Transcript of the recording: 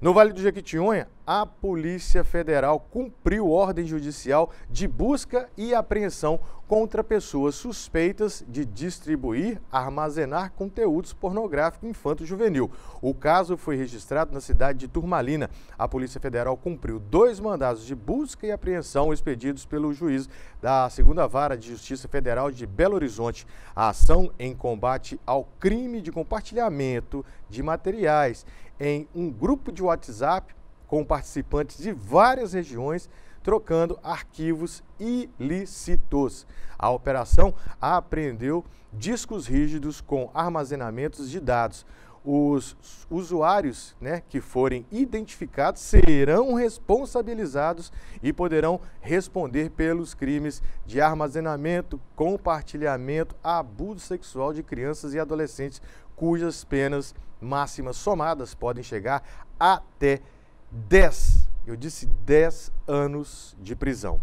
No Vale do Jequitinhonha, a Polícia Federal cumpriu ordem judicial de busca e apreensão contra pessoas suspeitas de distribuir, armazenar conteúdos pornográficos infanto-juvenil. O caso foi registrado na cidade de Turmalina. A Polícia Federal cumpriu dois mandados de busca e apreensão expedidos pelo juiz da Segunda Vara de Justiça Federal de Belo Horizonte. A ação em combate ao crime de compartilhamento de materiais em um grupo de WhatsApp com participantes de várias regiões trocando arquivos ilícitos. A operação apreendeu discos rígidos com armazenamentos de dados, os usuários né, que forem identificados serão responsabilizados e poderão responder pelos crimes de armazenamento, compartilhamento, abuso sexual de crianças e adolescentes, cujas penas máximas somadas podem chegar até 10, eu disse 10 anos de prisão.